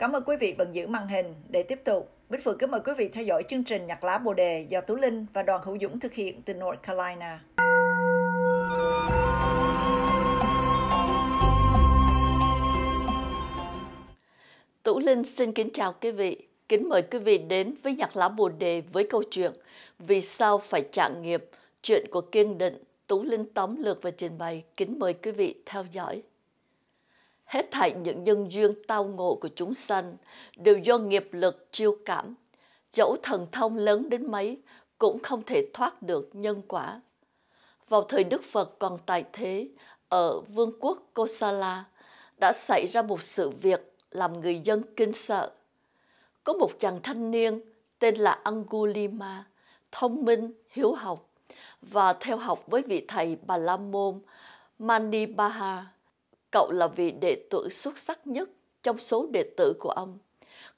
Cảm ơn quý vị bận giữ màn hình. Để tiếp tục, Bích Phượng kính mời quý vị theo dõi chương trình Nhạc lá Bồ Đề do Tú Linh và Đoàn Hữu Dũng thực hiện từ North Carolina. Tú Linh xin kính chào quý vị. Kính mời quý vị đến với Nhạc lá Bồ Đề với câu chuyện Vì sao phải trạng nghiệp, chuyện của kiên định Tú Linh tóm lược và trình bày. Kính mời quý vị theo dõi hết thảy những nhân duyên tao ngộ của chúng sanh đều do nghiệp lực chiêu cảm. Dẫu thần thông lớn đến mấy cũng không thể thoát được nhân quả. Vào thời Đức Phật còn tại thế, ở vương quốc Kosala đã xảy ra một sự việc làm người dân kinh sợ. Có một chàng thanh niên tên là Angulima, thông minh, hiếu học và theo học với vị thầy Bà La Môn Mani Cậu là vị đệ tử xuất sắc nhất trong số đệ tử của ông.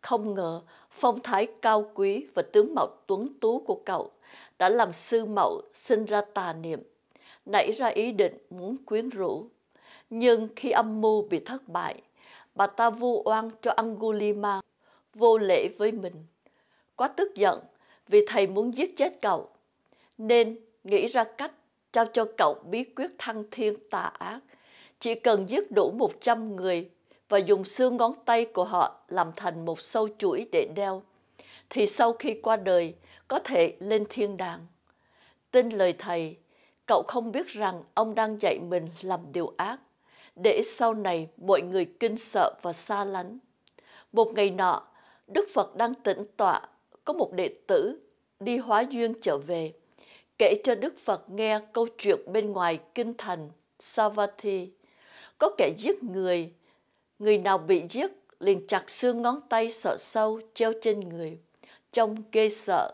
Không ngờ, phong thái cao quý và tướng mạo tuấn tú của cậu đã làm sư mẫu sinh ra tà niệm, nảy ra ý định muốn quyến rũ. Nhưng khi âm mưu bị thất bại, bà ta vu oan cho Angulima vô lễ với mình. Quá tức giận vì thầy muốn giết chết cậu, nên nghĩ ra cách trao cho cậu bí quyết thăng thiên tà ác chỉ cần giết đủ 100 người và dùng xương ngón tay của họ làm thành một sâu chuỗi để đeo, thì sau khi qua đời có thể lên thiên đàng. Tin lời thầy, cậu không biết rằng ông đang dạy mình làm điều ác, để sau này mọi người kinh sợ và xa lánh. Một ngày nọ, Đức Phật đang tĩnh tọa, có một đệ tử đi hóa duyên trở về, kể cho Đức Phật nghe câu chuyện bên ngoài kinh thành Savatthi có kẻ giết người. Người nào bị giết liền chặt xương ngón tay sợ sâu treo trên người. Trông ghê sợ.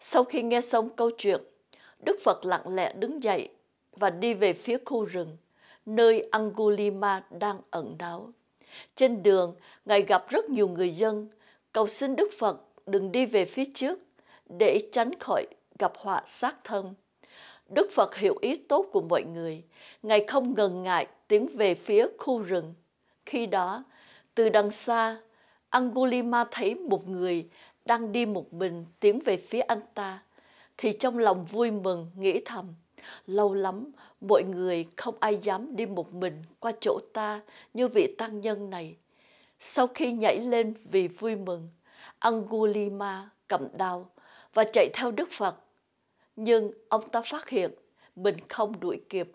Sau khi nghe xong câu chuyện, Đức Phật lặng lẽ đứng dậy và đi về phía khu rừng, nơi Angulima đang ẩn náu. Trên đường, Ngài gặp rất nhiều người dân, cầu xin Đức Phật đừng đi về phía trước để tránh khỏi gặp họa sát thân. Đức Phật hiểu ý tốt của mọi người, Ngài không ngần ngại tiến về phía khu rừng. Khi đó, từ đằng xa, Angulima thấy một người đang đi một mình tiến về phía anh ta, thì trong lòng vui mừng nghĩ thầm, lâu lắm mọi người không ai dám đi một mình qua chỗ ta như vị tăng nhân này. Sau khi nhảy lên vì vui mừng, Angulima cầm đao và chạy theo Đức Phật nhưng ông ta phát hiện mình không đuổi kịp.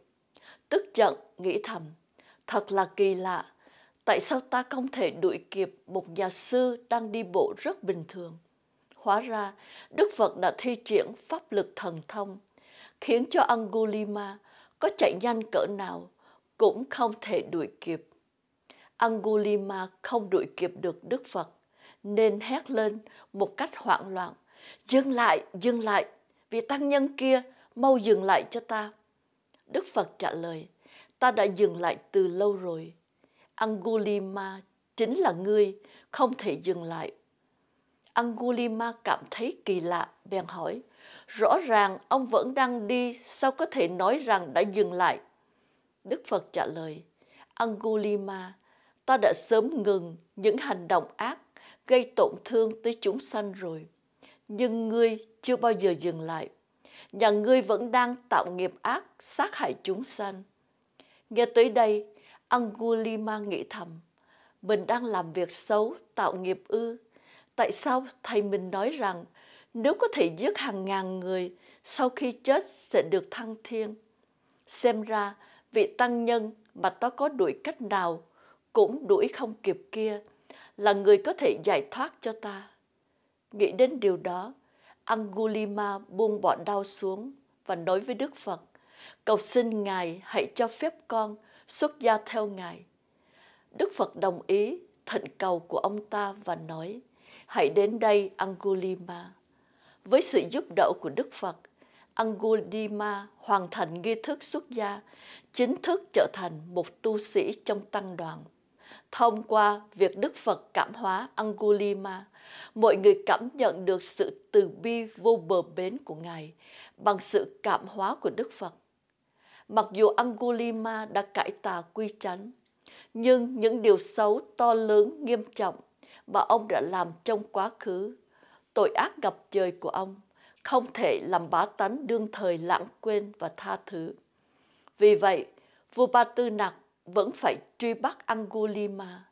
Tức giận nghĩ thầm, thật là kỳ lạ, tại sao ta không thể đuổi kịp một nhà sư đang đi bộ rất bình thường? Hóa ra, Đức Phật đã thi triển pháp lực thần thông, khiến cho Angulima có chạy nhanh cỡ nào cũng không thể đuổi kịp. Angulima không đuổi kịp được Đức Phật, nên hét lên một cách hoảng loạn. Dừng lại, dừng lại, vì tăng nhân kia mau dừng lại cho ta. Đức Phật trả lời, ta đã dừng lại từ lâu rồi. Angulima chính là ngươi, không thể dừng lại. Angulima cảm thấy kỳ lạ, bèn hỏi, rõ ràng ông vẫn đang đi, sao có thể nói rằng đã dừng lại? Đức Phật trả lời, Angulima, ta đã sớm ngừng những hành động ác gây tổn thương tới chúng sanh rồi nhưng ngươi chưa bao giờ dừng lại. Nhà ngươi vẫn đang tạo nghiệp ác, sát hại chúng sanh. Nghe tới đây, Angulima nghĩ thầm, mình đang làm việc xấu, tạo nghiệp ư. Tại sao thầy mình nói rằng nếu có thể giết hàng ngàn người, sau khi chết sẽ được thăng thiên? Xem ra, vị tăng nhân mà ta có đuổi cách nào cũng đuổi không kịp kia, là người có thể giải thoát cho ta. Nghĩ đến điều đó, Angulima buông bỏ đau xuống và nói với Đức Phật, cầu xin Ngài hãy cho phép con xuất gia theo Ngài. Đức Phật đồng ý thận cầu của ông ta và nói, hãy đến đây Angulima. Với sự giúp đỡ của Đức Phật, Angulima hoàn thành nghi thức xuất gia, chính thức trở thành một tu sĩ trong tăng đoàn thông qua việc Đức Phật cảm hóa Angulima, mọi người cảm nhận được sự từ bi vô bờ bến của Ngài bằng sự cảm hóa của Đức Phật. Mặc dù Angulima đã cải tà quy chánh, nhưng những điều xấu to lớn nghiêm trọng mà ông đã làm trong quá khứ, tội ác gặp trời của ông không thể làm bá tánh đương thời lãng quên và tha thứ. Vì vậy, vua Ba Tư Nặc vẫn phải truy bắt Angulima.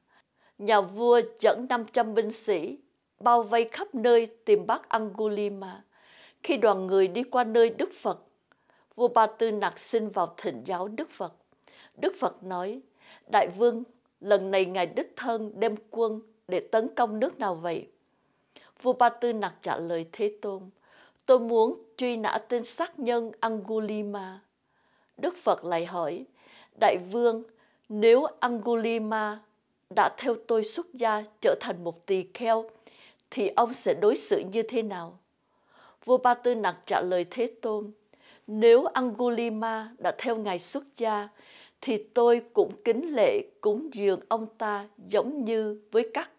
Nhà vua dẫn 500 binh sĩ bao vây khắp nơi tìm bắt Angulima. Khi đoàn người đi qua nơi Đức Phật, vua Ba Tư nặc xin vào thỉnh giáo Đức Phật. Đức Phật nói, Đại vương, lần này ngài đích thân đem quân để tấn công nước nào vậy? Vua Ba Tư nặc trả lời Thế Tôn, tôi muốn truy nã tên sát nhân Angulima. Đức Phật lại hỏi, Đại vương, nếu Angulima đã theo tôi xuất gia trở thành một tỳ kheo, thì ông sẽ đối xử như thế nào? Vua Ba Tư Nặc trả lời Thế Tôn, nếu Angulima đã theo ngài xuất gia, thì tôi cũng kính lệ cúng dường ông ta giống như với các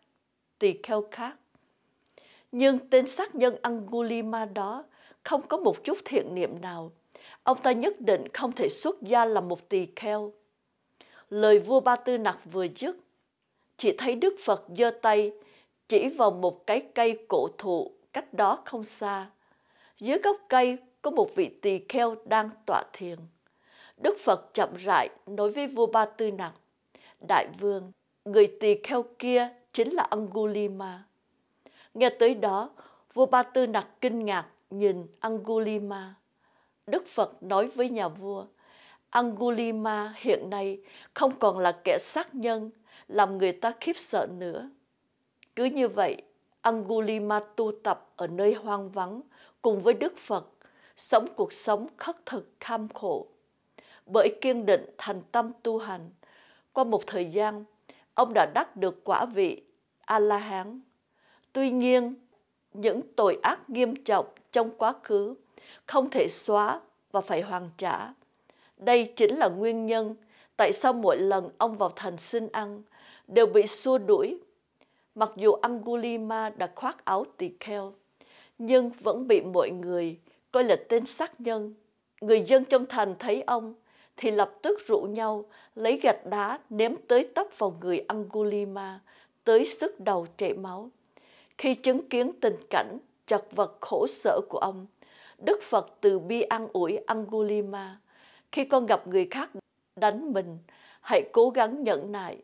tỳ kheo khác. Nhưng tên sát nhân Angulima đó không có một chút thiện niệm nào. Ông ta nhất định không thể xuất gia làm một tỳ kheo lời vua Ba Tư Nặc vừa dứt, chỉ thấy Đức Phật giơ tay chỉ vào một cái cây cổ thụ cách đó không xa. Dưới gốc cây có một vị tỳ kheo đang tọa thiền. Đức Phật chậm rãi nói với vua Ba Tư Nặc, Đại vương, người tỳ kheo kia chính là Angulima. Nghe tới đó, vua Ba Tư Nặc kinh ngạc nhìn Angulima. Đức Phật nói với nhà vua, Angulima hiện nay không còn là kẻ sát nhân, làm người ta khiếp sợ nữa. Cứ như vậy, Angulima tu tập ở nơi hoang vắng cùng với Đức Phật, sống cuộc sống khất thực kham khổ. Bởi kiên định thành tâm tu hành, qua một thời gian, ông đã đắc được quả vị A-la-hán. Tuy nhiên, những tội ác nghiêm trọng trong quá khứ không thể xóa và phải hoàn trả đây chính là nguyên nhân tại sao mỗi lần ông vào thành xin ăn đều bị xua đuổi. Mặc dù Angulima đã khoác áo tỳ kheo, nhưng vẫn bị mọi người coi là tên sát nhân. Người dân trong thành thấy ông thì lập tức rủ nhau lấy gạch đá ném tới tấp vào người Angulima tới sức đầu chảy máu. Khi chứng kiến tình cảnh chật vật khổ sở của ông, Đức Phật từ bi an ủi Angulima khi con gặp người khác đánh mình, hãy cố gắng nhẫn nại.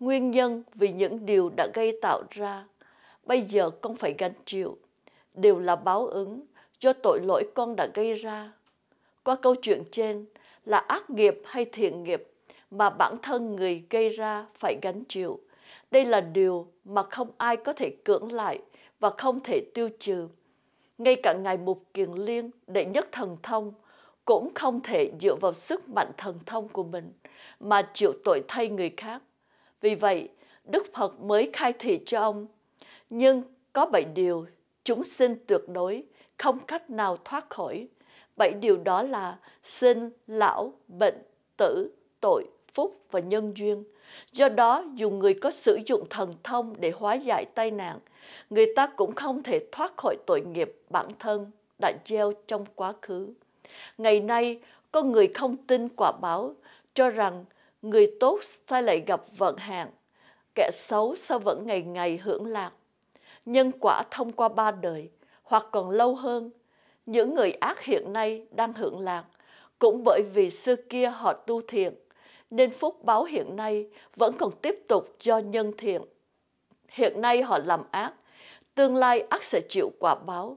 Nguyên nhân vì những điều đã gây tạo ra, bây giờ con phải gánh chịu. Đều là báo ứng cho tội lỗi con đã gây ra. Qua câu chuyện trên là ác nghiệp hay thiện nghiệp mà bản thân người gây ra phải gánh chịu. Đây là điều mà không ai có thể cưỡng lại và không thể tiêu trừ. Ngay cả Ngài Mục Kiền Liên, Đệ Nhất Thần Thông cũng không thể dựa vào sức mạnh thần thông của mình mà chịu tội thay người khác. Vì vậy, Đức Phật mới khai thị cho ông. Nhưng có bảy điều chúng sinh tuyệt đối không cách nào thoát khỏi. Bảy điều đó là sinh, lão, bệnh, tử, tội, phúc và nhân duyên. Do đó, dù người có sử dụng thần thông để hóa giải tai nạn, người ta cũng không thể thoát khỏi tội nghiệp bản thân đã gieo trong quá khứ. Ngày nay, có người không tin quả báo, cho rằng người tốt sai lại gặp vận hạn, kẻ xấu sao vẫn ngày ngày hưởng lạc. Nhân quả thông qua ba đời, hoặc còn lâu hơn, những người ác hiện nay đang hưởng lạc, cũng bởi vì xưa kia họ tu thiện, nên phúc báo hiện nay vẫn còn tiếp tục cho nhân thiện. Hiện nay họ làm ác, tương lai ác sẽ chịu quả báo,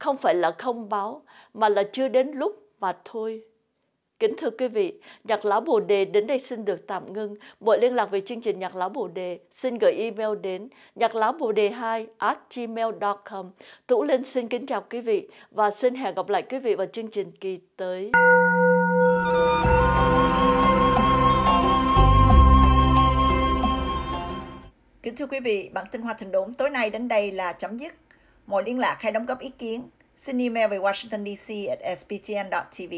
không phải là không báo mà là chưa đến lúc mà thôi. Kính thưa quý vị, Nhạc Lão Bồ Đề đến đây xin được tạm ngưng. Mọi liên lạc về chương trình Nhạc Lão Bồ Đề xin gửi email đến nhạc lão bồ đề 2 gmail.com. Tủ Linh xin kính chào quý vị và xin hẹn gặp lại quý vị vào chương trình kỳ tới. Kính thưa quý vị, bản tin Hoa Thành Đốn tối nay đến đây là chấm dứt mọi liên lạc hay đóng góp ý kiến, xin email về Washington DC at sbtn.tv.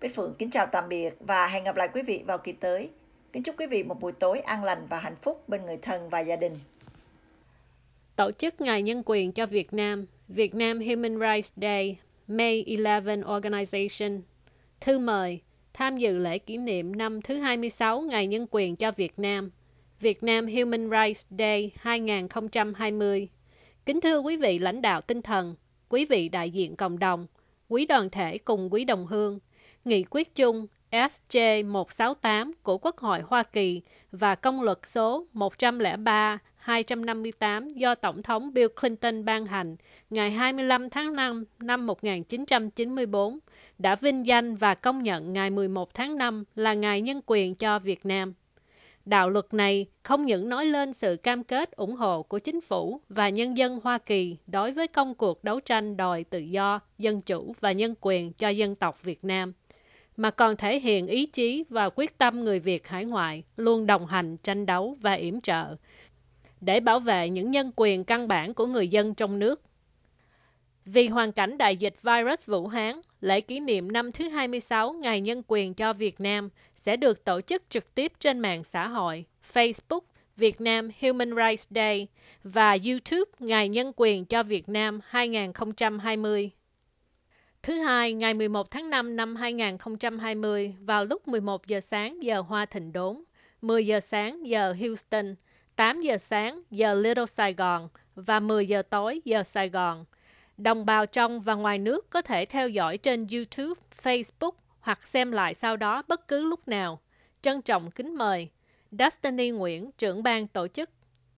Bích Phượng kính chào tạm biệt và hẹn gặp lại quý vị vào kỳ tới. Kính chúc quý vị một buổi tối an lành và hạnh phúc bên người thân và gia đình. Tổ chức Ngày Nhân quyền cho Việt Nam, Việt Nam Human Rights Day, May 11 Organization, thư mời tham dự lễ kỷ niệm năm thứ 26 Ngày Nhân quyền cho Việt Nam, Việt Nam Human Rights Day 2020. Kính thưa quý vị lãnh đạo tinh thần, quý vị đại diện cộng đồng, quý đoàn thể cùng quý đồng hương, Nghị quyết chung SJ168 của Quốc hội Hoa Kỳ và Công luật số 103 258 do Tổng thống Bill Clinton ban hành ngày 25 tháng 5 năm 1994 đã vinh danh và công nhận ngày 11 tháng 5 là Ngày Nhân quyền cho Việt Nam. Đạo luật này không những nói lên sự cam kết ủng hộ của chính phủ và nhân dân Hoa Kỳ đối với công cuộc đấu tranh đòi tự do, dân chủ và nhân quyền cho dân tộc Việt Nam, mà còn thể hiện ý chí và quyết tâm người Việt hải ngoại luôn đồng hành tranh đấu và yểm trợ để bảo vệ những nhân quyền căn bản của người dân trong nước vì hoàn cảnh đại dịch virus Vũ Hán, lễ kỷ niệm năm thứ 26 Ngày Nhân quyền cho Việt Nam sẽ được tổ chức trực tiếp trên mạng xã hội Facebook Việt Nam Human Rights Day và YouTube Ngày Nhân quyền cho Việt Nam 2020. Thứ hai, ngày 11 tháng 5 năm 2020 vào lúc 11 giờ sáng giờ Hoa Thịnh Đốn, 10 giờ sáng giờ Houston, 8 giờ sáng giờ Little Sài Gòn và 10 giờ tối giờ Sài Gòn – Đồng bào trong và ngoài nước có thể theo dõi trên YouTube, Facebook hoặc xem lại sau đó bất cứ lúc nào. Trân trọng kính mời Destiny Nguyễn, trưởng ban tổ chức